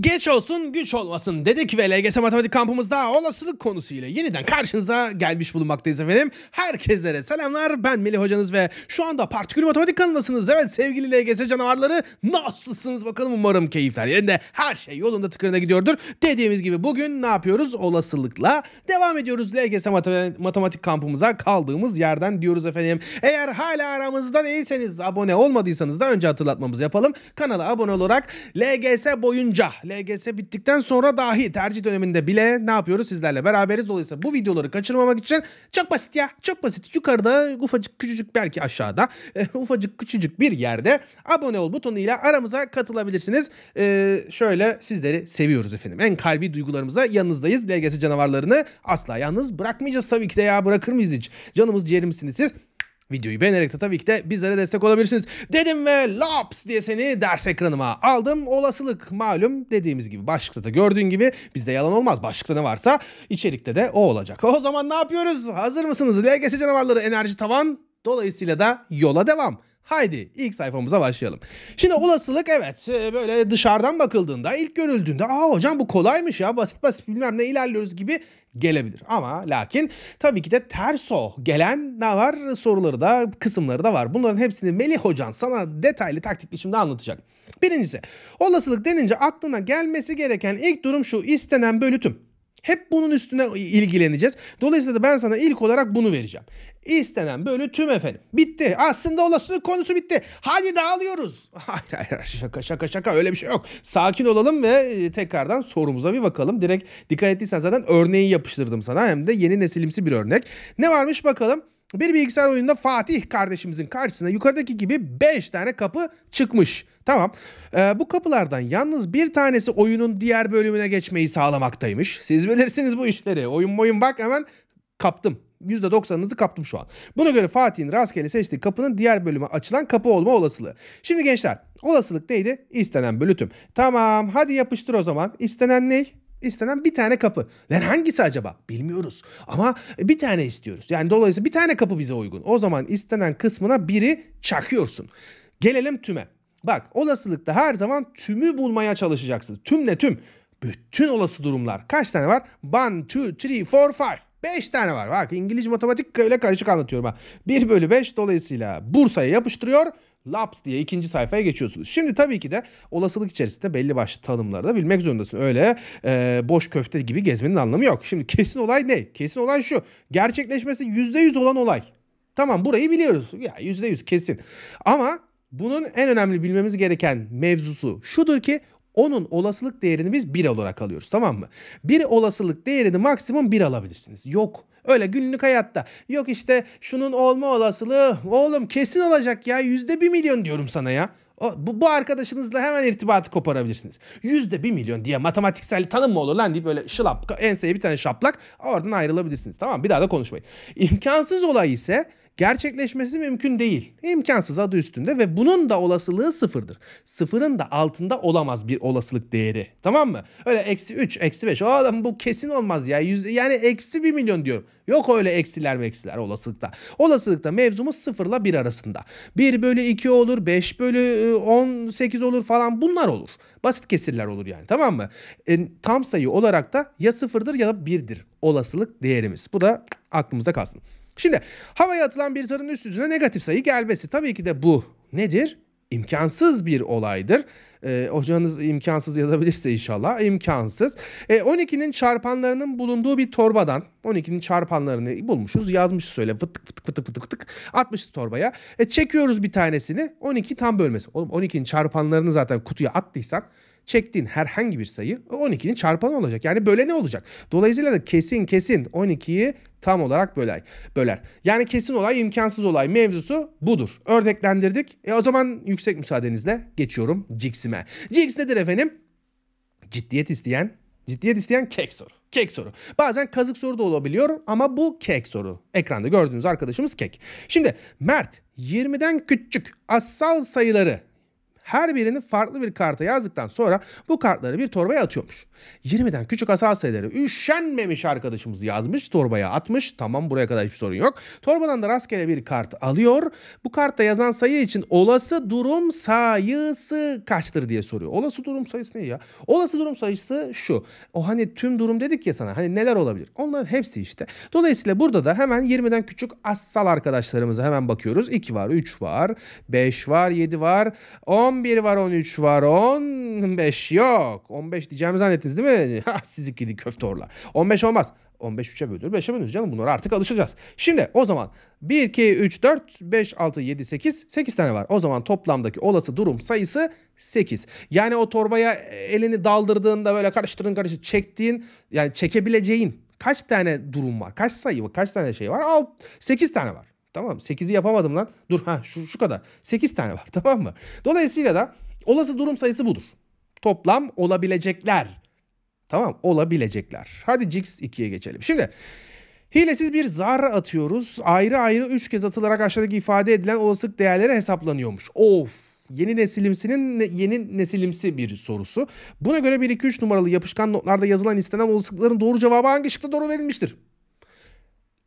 Geç olsun güç olmasın dedik ve LGS Matematik kampımızda olasılık konusuyla yeniden karşınıza gelmiş bulunmaktayız efendim. Herkeslere selamlar ben Melih hocanız ve şu anda Partikül Matematik kanalındasınız. Evet sevgili LGS canavarları nasılsınız bakalım umarım keyifler yerinde her şey yolunda tıkırına gidiyordur. Dediğimiz gibi bugün ne yapıyoruz olasılıkla devam ediyoruz LGS Matematik kampımıza kaldığımız yerden diyoruz efendim. Eğer hala aramızda değilseniz abone olmadıysanız da önce hatırlatmamızı yapalım. Kanala abone olarak LGS boyunca LGS bittikten sonra dahi tercih döneminde bile ne yapıyoruz sizlerle beraberiz. Dolayısıyla bu videoları kaçırmamak için çok basit ya çok basit. Yukarıda ufacık küçücük belki aşağıda e, ufacık küçücük bir yerde abone ol butonuyla aramıza katılabilirsiniz. E, şöyle sizleri seviyoruz efendim. En kalbi duygularımıza yanınızdayız. LGS canavarlarını asla yalnız bırakmayacağız tabii ki de ya bırakır mıyız hiç? Canımız ciğerimsiniz siz. Videoyu beğenerek de tabii ki de bizlere destek olabilirsiniz. Dedim ve laps diye seni ders ekranıma aldım. Olasılık malum dediğimiz gibi başlıkta da gördüğün gibi bizde yalan olmaz. Başlıkta ne varsa içerikte de o olacak. O zaman ne yapıyoruz? Hazır mısınız? LGS canavarları enerji tavan. Dolayısıyla da yola devam. Haydi ilk sayfamıza başlayalım. Şimdi olasılık evet e, böyle dışarıdan bakıldığında ilk görüldüğünde aa hocam bu kolaymış ya basit basit bilmem ne ilerliyoruz gibi gelebilir. Ama lakin tabii ki de terso gelen ne var soruları da kısımları da var. Bunların hepsini Melih Hocan sana detaylı taktik biçimde anlatacak. Birincisi olasılık denince aklına gelmesi gereken ilk durum şu istenen bölü tüm. Hep bunun üstüne ilgileneceğiz. Dolayısıyla da ben sana ilk olarak bunu vereceğim. İstenen böyle tüm efendim. Bitti. Aslında olasılık konusu bitti. Hadi dağılıyoruz. Hayır hayır şaka şaka şaka öyle bir şey yok. Sakin olalım ve e, tekrardan sorumuza bir bakalım. Direkt dikkat ettiysen zaten örneği yapıştırdım sana. Hem de yeni nesilimsi bir örnek. Ne varmış bakalım. Bir bilgisayar oyununda Fatih kardeşimizin karşısına yukarıdaki gibi 5 tane kapı çıkmış. Tamam. Ee, bu kapılardan yalnız bir tanesi oyunun diğer bölümüne geçmeyi sağlamaktaymış. Siz bilirsiniz bu işleri. Oyun boyun bak hemen kaptım. %90'ınızı kaptım şu an. Buna göre Fatih'in rastgele seçtiği kapının diğer bölüme açılan kapı olma olasılığı. Şimdi gençler olasılık neydi? İstenen bölütüm. Tamam hadi yapıştır o zaman. İstenen ney? istenen bir tane kapı. Lan hangisi acaba? Bilmiyoruz. Ama bir tane istiyoruz. Yani dolayısıyla bir tane kapı bize uygun. O zaman istenen kısmına biri çakıyorsun. Gelelim tüme. Bak olasılıkta her zaman tümü bulmaya çalışacaksın. Tüm ne tüm? Bütün olası durumlar. Kaç tane var? 1, 2, 3, 4, 5. 5 tane var. Bak İngiliz matematik ile karışık anlatıyorum. Ha. 1 bölü 5 dolayısıyla Bursa'ya yapıştırıyor laps diye ikinci sayfaya geçiyorsunuz. Şimdi tabii ki de olasılık içerisinde belli başlı tanımları da bilmek zorundasın. Öyle e, boş köfte gibi gezmenin anlamı yok. Şimdi kesin olay ne? Kesin olay şu. Gerçekleşmesi %100 olan olay. Tamam burayı biliyoruz. Ya %100 kesin. Ama bunun en önemli bilmemiz gereken mevzusu şudur ki onun olasılık değerini biz 1 olarak alıyoruz tamam mı? Bir olasılık değerini maksimum 1 alabilirsiniz. Yok Öyle günlük hayatta. Yok işte şunun olma olasılığı. Oğlum kesin olacak ya. Yüzde bir milyon diyorum sana ya. O, bu, bu arkadaşınızla hemen irtibatı koparabilirsiniz. Yüzde bir milyon diye matematiksel tanım mı olur lan diye böyle şılap enseye bir tane şaplak oradan ayrılabilirsiniz. Tamam bir daha da konuşmayın. İmkansız olay ise gerçekleşmesi mümkün değil. İmkansız adı üstünde ve bunun da olasılığı sıfırdır. Sıfırın da altında olamaz bir olasılık değeri. Tamam mı? Öyle eksi 3, eksi 5. Oğlum bu kesin olmaz ya. yani eksi 1 milyon diyorum. Yok öyle eksiler meksiler olasılıkta. Olasılıkta mevzumuz sıfırla bir arasında. 1 bölü 2 olur, 5 bölü 18 e, olur falan bunlar olur. Basit kesirler olur yani tamam mı? E, tam sayı olarak da ya sıfırdır ya da birdir olasılık değerimiz. Bu da aklımızda kalsın. Şimdi havaya atılan bir zarın üst yüzüne negatif sayı gelmesi tabii ki de bu nedir? imkansız bir olaydır. E, hocanız imkansız yazabilirse inşallah imkansız. E, ee, 12'nin çarpanlarının bulunduğu bir torbadan 12'nin çarpanlarını bulmuşuz yazmışız söyle fıtık fıtık fıtık fıtık fıtık atmışız torbaya. E, çekiyoruz bir tanesini 12 tam bölmesi. Oğlum 12'nin çarpanlarını zaten kutuya attıysan çektiğin herhangi bir sayı 12'nin çarpanı olacak. Yani böyle ne olacak? Dolayısıyla da kesin kesin 12'yi tam olarak böler. böler. Yani kesin olay imkansız olay mevzusu budur. Örneklendirdik. E o zaman yüksek müsaadenizle geçiyorum Jix'ime. Jix nedir efendim? Ciddiyet isteyen, ciddiyet isteyen kek soru. Kek soru. Bazen kazık soru da olabiliyor ama bu kek soru. Ekranda gördüğünüz arkadaşımız kek. Şimdi Mert 20'den küçük asal sayıları her birini farklı bir karta yazdıktan sonra bu kartları bir torbaya atıyormuş. 20'den küçük asal sayıları üşenmemiş arkadaşımız yazmış torbaya atmış. Tamam buraya kadar hiçbir sorun yok. Torbadan da rastgele bir kart alıyor. Bu kartta yazan sayı için olası durum sayısı kaçtır diye soruyor. Olası durum sayısı ne ya? Olası durum sayısı şu. O hani tüm durum dedik ya sana hani neler olabilir? Onların hepsi işte. Dolayısıyla burada da hemen 20'den küçük asal arkadaşlarımıza hemen bakıyoruz. 2 var, 3 var, 5 var, 7 var, 10 11 var, 13 var, 15 yok. 15 diyeceğimi zannettiniz değil mi? Siz ikili köftorlar. 15 olmaz. 15 3'e bölür 5'e bölünür canım bunlara artık alışacağız. Şimdi o zaman 1, 2, 3, 4, 5, 6, 7, 8, 8 tane var. O zaman toplamdaki olası durum sayısı 8. Yani o torbaya elini daldırdığında böyle karıştırın karıştır çektiğin yani çekebileceğin kaç tane durum var? Kaç sayı var? Kaç tane şey var? Alt, 8 tane var. Tamam 8'i yapamadım lan. Dur ha şu, şu kadar. 8 tane var tamam mı? Dolayısıyla da olası durum sayısı budur. Toplam olabilecekler. Tamam olabilecekler. Hadi Jix 2'ye geçelim. Şimdi hilesiz bir zarra atıyoruz. Ayrı ayrı 3 kez atılarak aşağıdaki ifade edilen olasılık değerleri hesaplanıyormuş. Of yeni nesilimsinin yeni nesilimsi bir sorusu. Buna göre 1-2-3 numaralı yapışkan notlarda yazılan istenen olasılıkların doğru cevabı hangi şıkta doğru verilmiştir?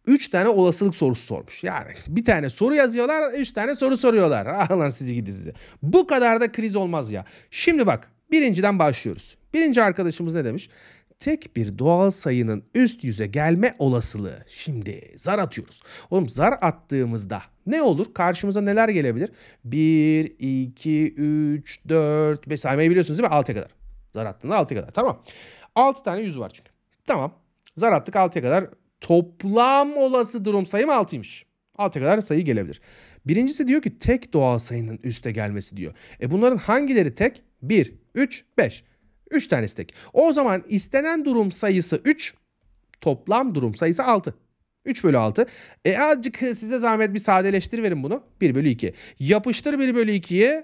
3 tane olasılık sorusu sormuş. Yani bir tane soru yazıyorlar, 3 tane soru soruyorlar. Ah lan sizi gidi sizi. Bu kadar da kriz olmaz ya. Şimdi bak birinciden başlıyoruz. Birinci arkadaşımız ne demiş? tek bir doğal sayının üst yüze gelme olasılığı. Şimdi zar atıyoruz. Oğlum zar attığımızda ne olur? Karşımıza neler gelebilir? 1, 2, 3, 4, 5 saymayı biliyorsunuz değil mi? 6'ya kadar. Zar attığında 6'ya kadar. Tamam. 6 tane yüz var çünkü. Tamam. Zar attık 6'ya kadar Toplam olası durum sayım 6'ymış. 6'ya kadar sayı gelebilir. Birincisi diyor ki tek doğal sayının üste gelmesi diyor. E bunların hangileri tek? 1, 3, 5. 3 tane tek. O zaman istenen durum sayısı 3, toplam durum sayısı 6. 3 bölü 6. E azıcık size zahmet bir sadeleştiriverin bunu. 1 bölü 2. Yapıştır 1 bölü 2'yi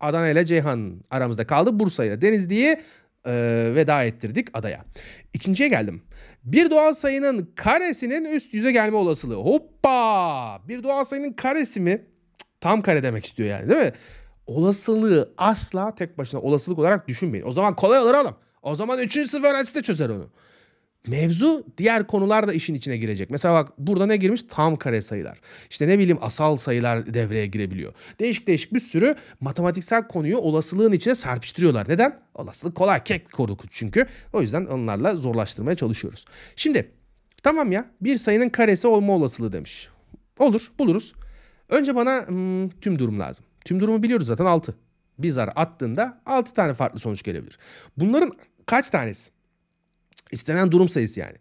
Adana ile Ceyhan aramızda kaldı. Bursa ile Denizli'yi e, veda ettirdik adaya. İkinciye geldim. Bir doğal sayının karesinin üst yüze gelme olasılığı. Hoppa! Bir doğal sayının karesi mi? Tam kare demek istiyor yani değil mi? Olasılığı asla tek başına olasılık olarak düşünmeyin. O zaman kolay olur oğlum. O zaman 3. sınıf öğrencisi de çözer onu. Mevzu diğer konular da işin içine girecek. Mesela bak burada ne girmiş? Tam kare sayılar. İşte ne bileyim asal sayılar devreye girebiliyor. Değişik değişik bir sürü matematiksel konuyu olasılığın içine serpiştiriyorlar. Neden? Olasılık kolay. Kek koduk çünkü. O yüzden onlarla zorlaştırmaya çalışıyoruz. Şimdi tamam ya bir sayının karesi olma olasılığı demiş. Olur buluruz. Önce bana hmm, tüm durum lazım. Tüm durumu biliyoruz zaten 6. Bir zar attığında 6 tane farklı sonuç gelebilir. Bunların kaç tanesi? İstenen durum sayısı yani.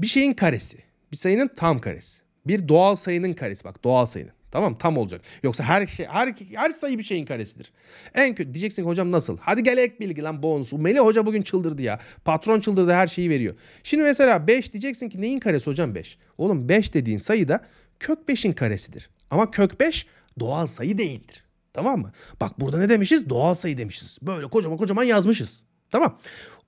Bir şeyin karesi. Bir sayının tam karesi. Bir doğal sayının karesi. Bak doğal sayının. Tamam tam olacak. Yoksa her şey her, her sayı bir şeyin karesidir. En kötü diyeceksin ki hocam nasıl? Hadi gel ek bilgi lan bonus. Melih hoca bugün çıldırdı ya. Patron çıldırdı her şeyi veriyor. Şimdi mesela 5 diyeceksin ki neyin karesi hocam 5? Oğlum 5 dediğin sayı da kök 5'in karesidir. Ama kök 5 doğal sayı değildir. Tamam mı? Bak burada ne demişiz? Doğal sayı demişiz. Böyle kocaman kocaman yazmışız. Tamam.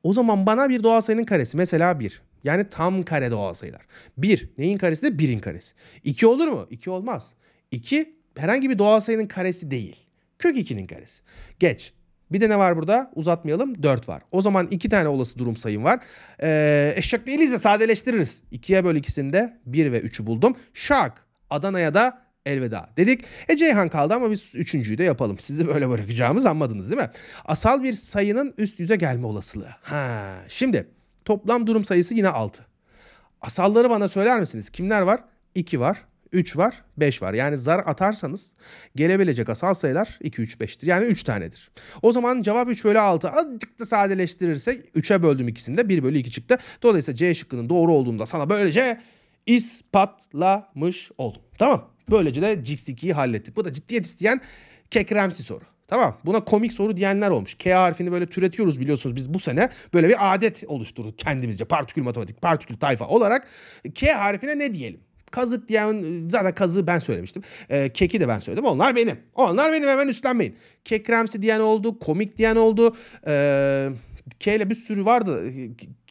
O zaman bana bir doğal sayının karesi mesela 1. Yani tam kare doğal sayılar. 1 neyin karesi de 1'in karesi. 2 olur mu? 2 olmaz. 2 herhangi bir doğal sayının karesi değil. Kök 2'nin karesi. Geç. Bir de ne var burada? Uzatmayalım. 4 var. O zaman 2 tane olası durum sayım var. Ee, eşek değiliz de sadeleştiririz. 2'ye böl ikisinde 1 ve 3'ü buldum. Şak. Adana'ya da elveda dedik. E Ceyhan kaldı ama biz üçüncüyü de yapalım. Sizi böyle bırakacağımız anmadınız değil mi? Asal bir sayının üst yüze gelme olasılığı. Ha, şimdi toplam durum sayısı yine 6. Asalları bana söyler misiniz? Kimler var? 2 var, 3 var, 5 var. Yani zar atarsanız gelebilecek asal sayılar 2, 3, 5'tir. Yani 3 tanedir. O zaman cevap 3 bölü 6. Azıcık da sadeleştirirsek 3'e böldüm ikisini de 1 bölü 2 çıktı. Dolayısıyla C şıkkının doğru olduğunda sana böylece ispatlamış oldum. Tamam. Böylece de Jix 2'yi hallettik. Bu da ciddiyet isteyen kekremsi soru. Tamam buna komik soru diyenler olmuş. K harfini böyle türetiyoruz biliyorsunuz biz bu sene böyle bir adet oluşturduk kendimizce partikül matematik partikül tayfa olarak. K harfine ne diyelim? Kazık diyen zaten kazığı ben söylemiştim. E, keki de ben söyledim. Onlar benim. Onlar benim hemen üstlenmeyin. Kekremsi diyen oldu. Komik diyen oldu. E, K ile bir sürü vardı.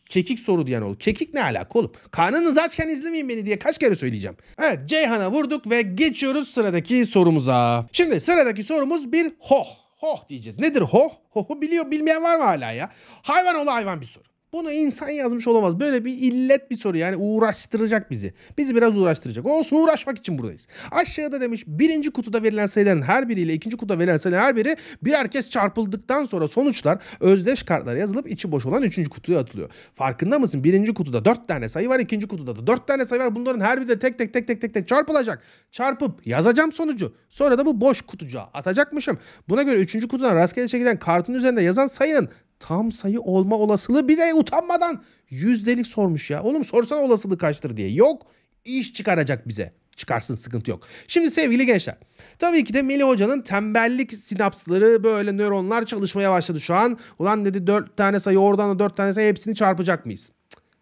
Kekik soru diyen oldu. Kekik ne alaka oğlum? Karnınız açken izlemeyin beni diye kaç kere söyleyeceğim. Evet Ceyhan'a vurduk ve geçiyoruz sıradaki sorumuza. Şimdi sıradaki sorumuz bir hoh. Hoh diyeceğiz. Nedir hoh? Hoh'u biliyor bilmeyen var mı hala ya? Hayvan oğlu hayvan bir soru. Bunu insan yazmış olamaz. Böyle bir illet bir soru yani uğraştıracak bizi. Bizi biraz uğraştıracak. Olsun uğraşmak için buradayız. Aşağıda demiş birinci kutuda verilen sayıların her biriyle ikinci kutuda verilen sayıların her biri birer kez çarpıldıktan sonra sonuçlar özdeş kartlara yazılıp içi boş olan üçüncü kutuya atılıyor. Farkında mısın? Birinci kutuda dört tane sayı var. ikinci kutuda da dört tane sayı var. Bunların her biri de tek tek tek tek tek tek çarpılacak. Çarpıp yazacağım sonucu. Sonra da bu boş kutucuğa atacakmışım. Buna göre üçüncü kutudan rastgele çekilen kartın üzerinde yazan sayının tam sayı olma olasılığı bir de utanmadan yüzdelik sormuş ya. Oğlum sorsana olasılığı kaçtır diye. Yok iş çıkaracak bize. Çıkarsın sıkıntı yok. Şimdi sevgili gençler. Tabii ki de Melih Hoca'nın tembellik sinapsları böyle nöronlar çalışmaya başladı şu an. Ulan dedi dört tane sayı oradan da dört tane sayı hepsini çarpacak mıyız?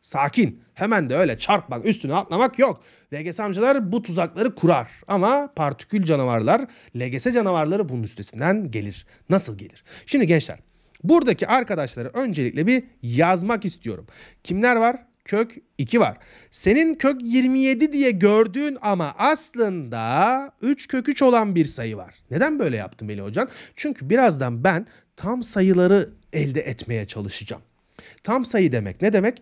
sakin. Hemen de öyle çarpmak üstüne atlamak yok. LGS amcalar bu tuzakları kurar. Ama partikül canavarlar, LGS canavarları bunun üstesinden gelir. Nasıl gelir? Şimdi gençler Buradaki arkadaşları öncelikle bir yazmak istiyorum. Kimler var? Kök 2 var. Senin kök 27 diye gördüğün ama aslında 3 kök 3 olan bir sayı var. Neden böyle yaptın Melih Hocam? Çünkü birazdan ben tam sayıları elde etmeye çalışacağım. Tam sayı demek ne demek?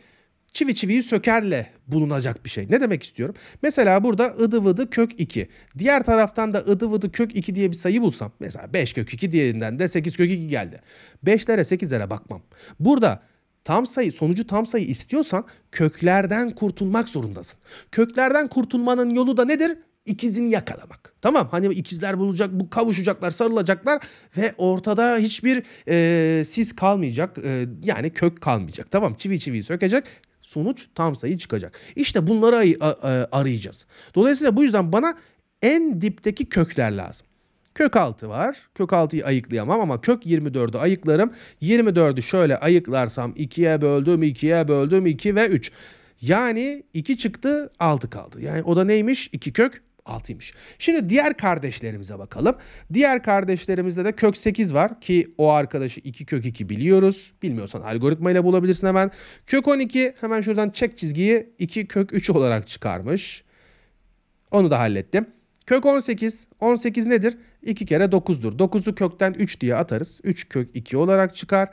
çivi çiviyi sökerle bulunacak bir şey. Ne demek istiyorum? Mesela burada ıdı vıdı kök 2. Diğer taraftan da ıdı vıdı kök 2 diye bir sayı bulsam. Mesela 5 kök 2 diğerinden de 8 kök 2 geldi. 5'lere 8'lere bakmam. Burada tam sayı, sonucu tam sayı istiyorsan köklerden kurtulmak zorundasın. Köklerden kurtulmanın yolu da nedir? İkizini yakalamak. Tamam hani ikizler bulacak, bu kavuşacaklar, sarılacaklar ve ortada hiçbir e, sis kalmayacak. E, yani kök kalmayacak. Tamam çivi çiviyi sökecek sonuç tam sayı çıkacak. İşte bunları arayacağız. Dolayısıyla bu yüzden bana en dipteki kökler lazım. Kök 6 var. Kök 6'yı ayıklayamam ama kök 24'ü ayıklarım. 24'ü şöyle ayıklarsam 2'ye böldüm, 2'ye böldüm, 2 ve 3. Yani 2 çıktı 6 kaldı. Yani o da neymiş? 2 kök 6'ymış. Şimdi diğer kardeşlerimize bakalım. Diğer kardeşlerimizde de kök 8 var ki o arkadaşı 2 kök 2 biliyoruz. Bilmiyorsan algoritma ile bulabilirsin hemen. Kök 12 hemen şuradan çek çizgiyi 2 kök 3 olarak çıkarmış. Onu da hallettim. Kök 18. 18 nedir? 2 kere 9'dur. 9'u kökten 3 diye atarız. 3 kök 2 olarak çıkar.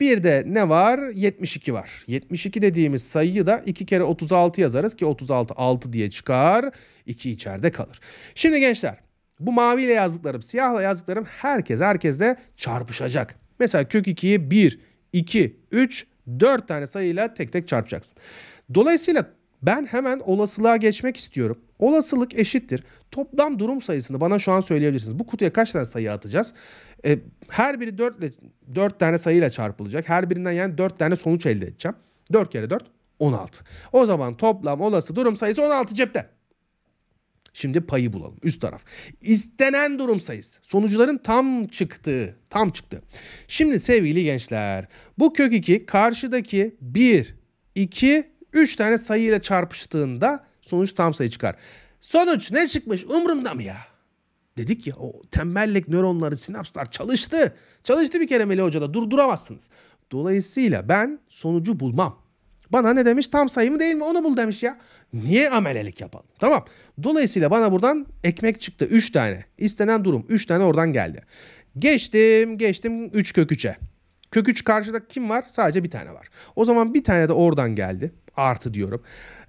Bir de ne var? 72 var. 72 dediğimiz sayıyı da 2 kere 36 yazarız ki 36 6 diye çıkar. 2 içeride kalır. Şimdi gençler bu maviyle yazdıklarım, siyahla yazdıklarım herkes herkesle çarpışacak. Mesela kök 2'yi 1, 2, 3, 4 tane sayıyla tek tek çarpacaksın. Dolayısıyla ben hemen olasılığa geçmek istiyorum. Olasılık eşittir. Toplam durum sayısını bana şu an söyleyebilirsiniz. Bu kutuya kaç tane sayı atacağız? E, her biri 4, ile, 4 tane sayıyla çarpılacak. Her birinden yani 4 tane sonuç elde edeceğim. 4 kere 4 16. O zaman toplam olası durum sayısı 16 cepte. Şimdi payı bulalım üst taraf. İstenen durum sayısı. Sonucuların tam çıktığı. Tam çıktı. Şimdi sevgili gençler bu kök 2 karşıdaki 1, 2, 3 tane sayı ile çarpıştığında sonuç tam sayı çıkar. Sonuç ne çıkmış umurumda mı ya? Dedik ya o tembellik nöronları sinapslar çalıştı. Çalıştı bir kere Melih Hoca'da durduramazsınız. Dolayısıyla ben sonucu bulmam. Bana ne demiş tam sayı mı değil mi onu bul demiş ya. Niye amelelik yapalım tamam. Dolayısıyla bana buradan ekmek çıktı 3 tane. İstenen durum 3 tane oradan geldi. Geçtim geçtim 3 kök 3'e. Kök 3 karşıda kim var? Sadece bir tane var. O zaman bir tane de oradan geldi artı diyorum.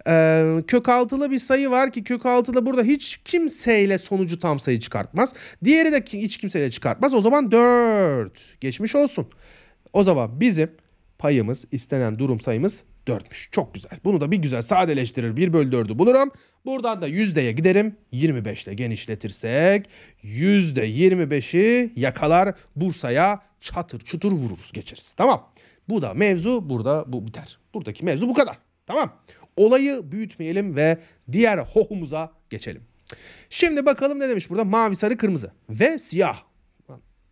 Ee, kök altılı bir sayı var ki kök altılı burada hiç kimseyle sonucu tam sayı çıkartmaz. Diğeri de hiç kimseyle çıkartmaz. O zaman 4 geçmiş olsun. O zaman bizim payımız istenen durum sayımız 4'müş. Çok güzel. Bunu da bir güzel sadeleştirir. 1 bölü 4'ü bulurum. Buradan da yüzdeye giderim. 25 ile genişletirsek yüzde %25'i yakalar Bursa'ya çatır çutur vururuz geçeriz. Tamam. Bu da mevzu burada bu biter. Buradaki mevzu bu kadar. Tamam. Olayı büyütmeyelim ve diğer hohumuza geçelim. Şimdi bakalım ne demiş burada? Mavi, sarı, kırmızı ve siyah.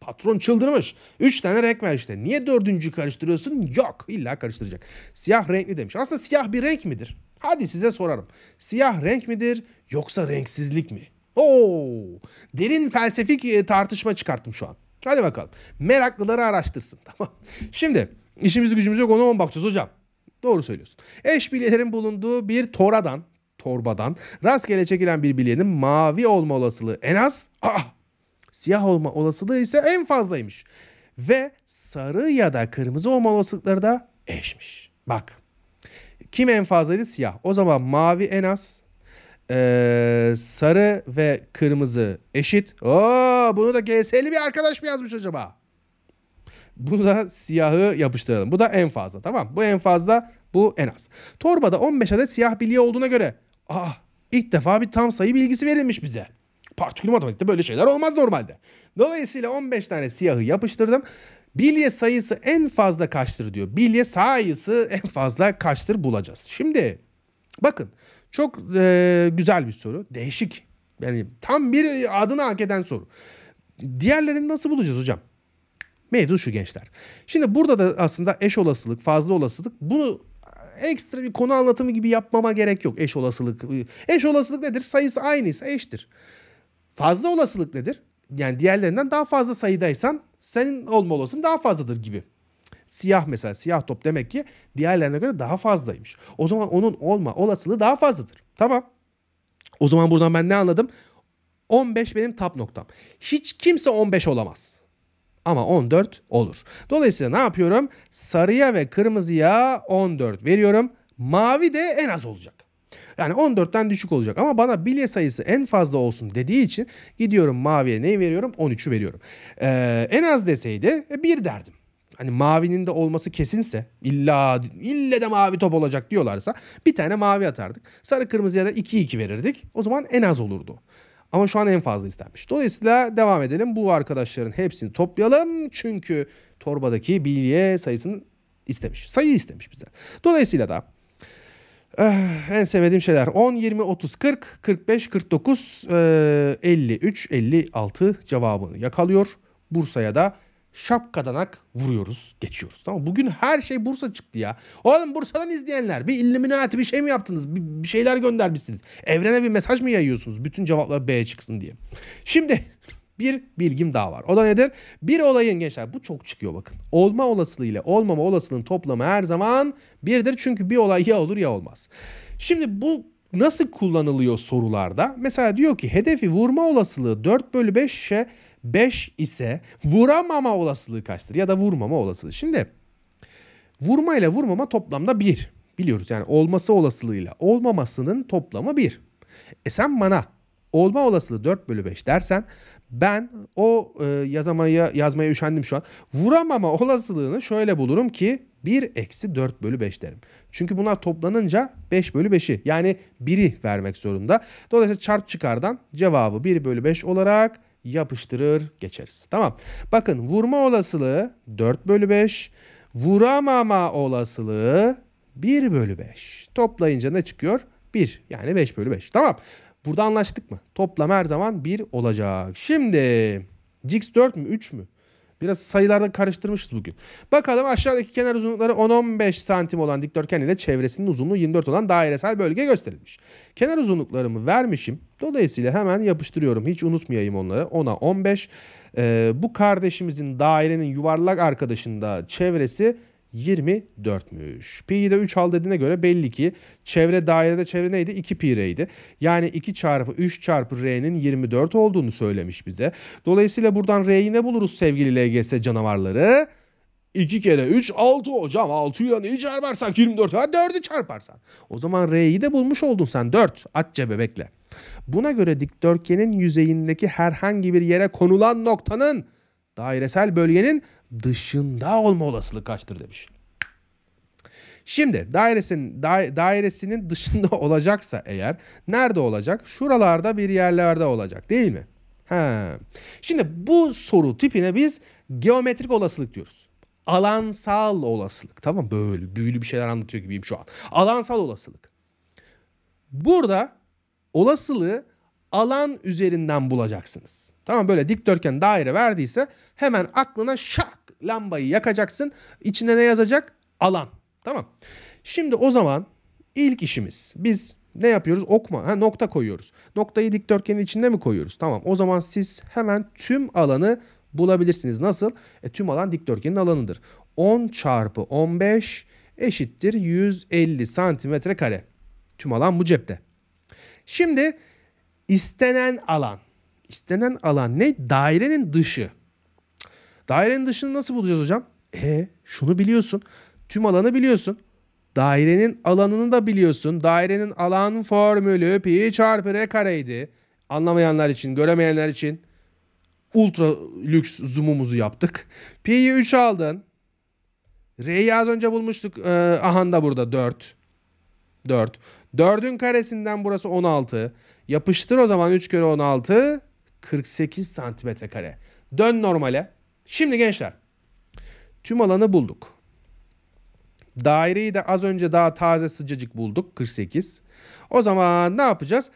Patron çıldırmış. Üç tane renk var işte. Niye dördüncü karıştırıyorsun? Yok. illa karıştıracak. Siyah renkli demiş. Aslında siyah bir renk midir? Hadi size sorarım. Siyah renk midir yoksa renksizlik mi? Oo! Derin felsefik e, tartışma çıkarttım şu an. Hadi bakalım. Meraklıları araştırsın. Tamam. Şimdi işimizi gücümüz yok ona mı bakacağız hocam? Doğru söylüyorsun. Eş bilyelerin bulunduğu bir toradan, torbadan rastgele çekilen bir bilyenin mavi olma olasılığı en az, aa, siyah olma olasılığı ise en fazlaymış. Ve sarı ya da kırmızı olma olasılıkları da eşmiş. Bak. Kim en fazlaydı? Siyah. O zaman mavi en az, ee, sarı ve kırmızı eşit. Oo, bunu da GS'li bir arkadaş mı yazmış acaba? Bunu da siyahı yapıştıralım. Bu da en fazla tamam. Bu en fazla bu en az. Torbada 15 adet siyah bilye olduğuna göre ah ilk defa bir tam sayı bilgisi verilmiş bize. Partikül matematikte böyle şeyler olmaz normalde. Dolayısıyla 15 tane siyahı yapıştırdım. Bilye sayısı en fazla kaçtır diyor. Bilye sayısı en fazla kaçtır bulacağız. Şimdi bakın çok e, güzel bir soru. Değişik. Yani tam bir adını hak eden soru. Diğerlerini nasıl bulacağız hocam? Mevzu şu gençler. Şimdi burada da aslında eş olasılık, fazla olasılık bunu ekstra bir konu anlatımı gibi yapmama gerek yok eş olasılık. Eş olasılık nedir? Sayısı aynıysa eştir. Fazla olasılık nedir? Yani diğerlerinden daha fazla sayıdaysan senin olma olasılığın daha fazladır gibi. Siyah mesela siyah top demek ki diğerlerine göre daha fazlaymış. O zaman onun olma olasılığı daha fazladır. Tamam. O zaman buradan ben ne anladım? 15 benim tap noktam. Hiç kimse 15 olamaz ama 14 olur. Dolayısıyla ne yapıyorum? Sarıya ve kırmızıya 14 veriyorum. Mavi de en az olacak. Yani 14'ten düşük olacak ama bana bilye sayısı en fazla olsun dediği için gidiyorum maviye neyi veriyorum? 13'ü veriyorum. Ee, en az deseydi 1 e, derdim. Hani mavinin de olması kesinse illa ille de mavi top olacak diyorlarsa bir tane mavi atardık. Sarı kırmızıya da 2-2 verirdik. O zaman en az olurdu. Ama şu an en fazla istenmiş. Dolayısıyla devam edelim. Bu arkadaşların hepsini toplayalım. Çünkü torbadaki bilye sayısını istemiş. Sayı istemiş bizden. Dolayısıyla da eh, en sevmediğim şeyler 10, 20, 30, 40, 45, 49, 53, 56 cevabını yakalıyor. Bursa'ya da şapkadanak vuruyoruz geçiyoruz. Tamam Bugün her şey Bursa çıktı ya. Oğlum Bursa'dan izleyenler bir illuminati bir şey mi yaptınız? Bir, bir şeyler göndermişsiniz. Evrene bir mesaj mı yayıyorsunuz? Bütün cevaplar B'ye çıksın diye. Şimdi bir bilgim daha var. O da nedir? Bir olayın gençler bu çok çıkıyor bakın. Olma olasılığı ile olmama olasılığın toplamı her zaman birdir. Çünkü bir olay ya olur ya olmaz. Şimdi bu nasıl kullanılıyor sorularda? Mesela diyor ki hedefi vurma olasılığı 4 bölü 5'e 5 ise vuramama olasılığı kaçtır? Ya da vurmama olasılığı. Şimdi vurma ile vurmama toplamda 1. Biliyoruz yani olması olasılığıyla olmamasının toplamı 1. E sen bana olma olasılığı 4 bölü 5 dersen ben o e, yazamaya, yazmaya üşendim şu an. Vuramama olasılığını şöyle bulurum ki 1 eksi 4 bölü 5 derim. Çünkü bunlar toplanınca 5 bölü 5'i yani 1'i vermek zorunda. Dolayısıyla çarp çıkardan cevabı 1 bölü 5 olarak yapıştırır geçeriz. Tamam. Bakın vurma olasılığı 4 bölü 5. Vuramama olasılığı 1 bölü 5. Toplayınca ne çıkıyor? 1 yani 5 bölü 5. Tamam. Burada anlaştık mı? Toplam her zaman 1 olacak. Şimdi Cix 4 mü 3 mü? Biraz sayılarda karıştırmışız bugün. Bakalım aşağıdaki kenar uzunlukları 10-15 santim olan dikdörtgen ile çevresinin uzunluğu 24 olan dairesel bölge gösterilmiş. Kenar uzunluklarımı vermişim. Dolayısıyla hemen yapıştırıyorum. Hiç unutmayayım onları. 10'a 15. Ee, bu kardeşimizin dairenin yuvarlak arkadaşında çevresi 24'müş. Pi'yi de 3 al dediğine göre belli ki çevre dairede çevre neydi? 2 pi r'ydi. Yani 2 çarpı 3 çarpı r'nin 24 olduğunu söylemiş bize. Dolayısıyla buradan r'yi ne buluruz sevgili LGS canavarları? 2 kere 3 6 hocam. 6'ya neyi çarparsak 24 ha 4'ü çarparsan. O zaman R'yi de bulmuş oldun sen 4. At cebe bekle. Buna göre dikdörtgenin yüzeyindeki herhangi bir yere konulan noktanın dairesel bölgenin dışında olma olasılığı kaçtır demiş. Şimdi dairesin da, dairesinin dışında olacaksa eğer nerede olacak? Şuralarda bir yerlerde olacak değil mi? He. Şimdi bu soru tipine biz geometrik olasılık diyoruz. Alansal olasılık. Tamam böyle büyülü bir şeyler anlatıyor gibiyim şu an. Alansal olasılık. Burada olasılığı alan üzerinden bulacaksınız. Tamam böyle dikdörtgen daire verdiyse hemen aklına şak lambayı yakacaksın. İçine ne yazacak? Alan. Tamam. Şimdi o zaman ilk işimiz biz ne yapıyoruz? Okma. Ha, nokta koyuyoruz. Noktayı dikdörtgenin içinde mi koyuyoruz? Tamam. O zaman siz hemen tüm alanı bulabilirsiniz. Nasıl? E, tüm alan dikdörtgenin alanıdır. 10 çarpı 15 eşittir 150 santimetre kare. Tüm alan bu cepte. Şimdi İstenen alan. İstenen alan ne? Dairenin dışı. Dairenin dışını nasıl bulacağız hocam? E şunu biliyorsun. Tüm alanı biliyorsun. Dairenin alanını da biliyorsun. Dairenin alan formülü pi çarpı r kareydi. Anlamayanlar için, göremeyenler için ultra lüks zoom'umuzu yaptık. Pi'yi 3 aldın. R'yi az önce bulmuştuk. Ee, aha da burada 4. 4. 4'ün karesinden burası 16. Yapıştır o zaman 3 kere 16 48 santimetre kare. Dön normale. Şimdi gençler tüm alanı bulduk. Daireyi de az önce daha taze sıcacık bulduk 48. O zaman ne yapacağız?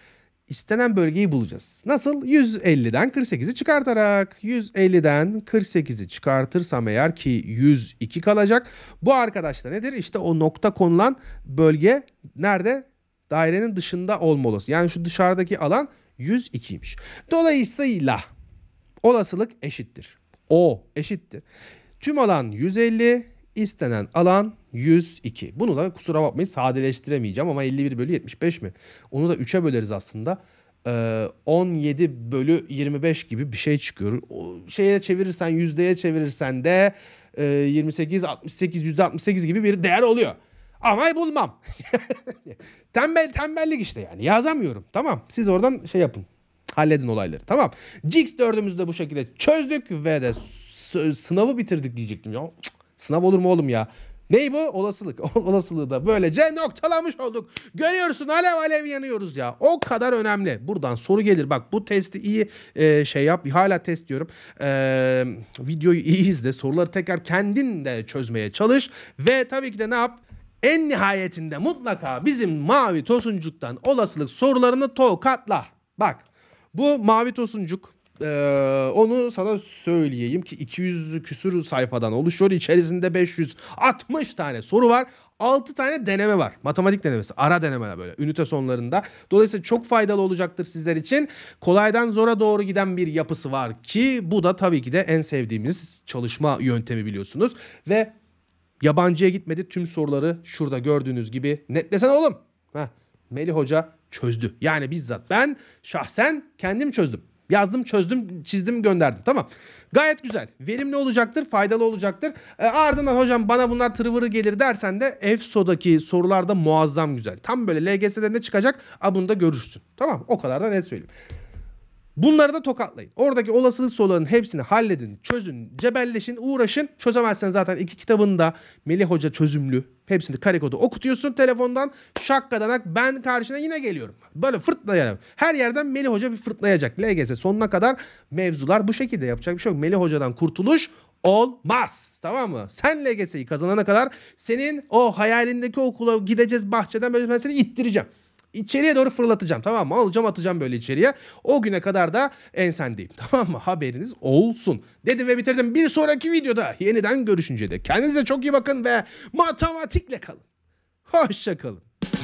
İstenen bölgeyi bulacağız. Nasıl? 150'den 48'i çıkartarak. 150'den 48'i çıkartırsam eğer ki 102 kalacak. Bu arkadaşlar nedir? İşte o nokta konulan bölge nerede? dairenin dışında olma Yani şu dışarıdaki alan 102'ymiş. Dolayısıyla olasılık eşittir. O eşittir. Tüm alan 150, istenen alan 102. Bunu da kusura bakmayın sadeleştiremeyeceğim ama 51 bölü 75 mi? Onu da 3'e böleriz aslında. Ee, 17 bölü 25 gibi bir şey çıkıyor. O şeye çevirirsen yüzdeye çevirirsen de e, 28, 68, %68 gibi bir değer oluyor. Ama bulmam. Tembel tembellik işte yani. Yazamıyorum. Tamam. Siz oradan şey yapın. Halledin olayları. Tamam. Jix dördümüzü de bu şekilde çözdük ve de sınavı bitirdik diyecektim ya. sınav olur mu oğlum ya? Ney bu? Olasılık. Olasılığı da böylece noktalamış olduk. Görüyorsun alev alev yanıyoruz ya. O kadar önemli. Buradan soru gelir. Bak bu testi iyi e, şey yap. Hala test diyorum. E, videoyu iyi izle. Soruları tekrar kendin de çözmeye çalış. Ve tabii ki de ne yap? En nihayetinde mutlaka bizim mavi tosuncuktan olasılık sorularını tokatla. Bak bu mavi tosuncuk ee, onu sana söyleyeyim ki 200 küsür sayfadan oluşuyor. İçerisinde 560 tane soru var. 6 tane deneme var. Matematik denemesi, ara denemeler böyle ünite sonlarında. Dolayısıyla çok faydalı olacaktır sizler için. Kolaydan zora doğru giden bir yapısı var ki bu da tabii ki de en sevdiğimiz çalışma yöntemi biliyorsunuz. Ve Yabancıya gitmedi. Tüm soruları şurada gördüğünüz gibi netlesene oğlum. Heh, Melih Hoca çözdü. Yani bizzat ben şahsen kendim çözdüm. Yazdım, çözdüm, çizdim, gönderdim. Tamam. Gayet güzel. Verimli olacaktır, faydalı olacaktır. E, ardından hocam bana bunlar tırvırı gelir dersen de EFSO'daki sorularda muazzam güzel. Tam böyle LGS'de ne çıkacak? A bunu da görürsün. Tamam. O kadar da net söyleyeyim. Bunları da tokatlayın. Oradaki olasılık sorularının hepsini halledin, çözün, cebelleşin, uğraşın. Çözemezsen zaten iki kitabın da Melih Hoca çözümlü. Hepsini karikodu okutuyorsun telefondan. Şakkadanak ben karşına yine geliyorum. Böyle fırtlayalım. Her yerden Melih Hoca bir fırtlayacak. LGS sonuna kadar mevzular bu şekilde yapacak bir şey yok. Melih Hoca'dan kurtuluş olmaz. Tamam mı? Sen LGS'yi kazanana kadar senin o hayalindeki okula gideceğiz bahçeden böyle şey ben seni ittireceğim içeriye doğru fırlatacağım tamam mı? Alacağım atacağım böyle içeriye. O güne kadar da ensendeyim tamam mı? Haberiniz olsun. Dedim ve bitirdim. Bir sonraki videoda yeniden görüşünce de kendinize çok iyi bakın ve matematikle kalın. Hoşçakalın.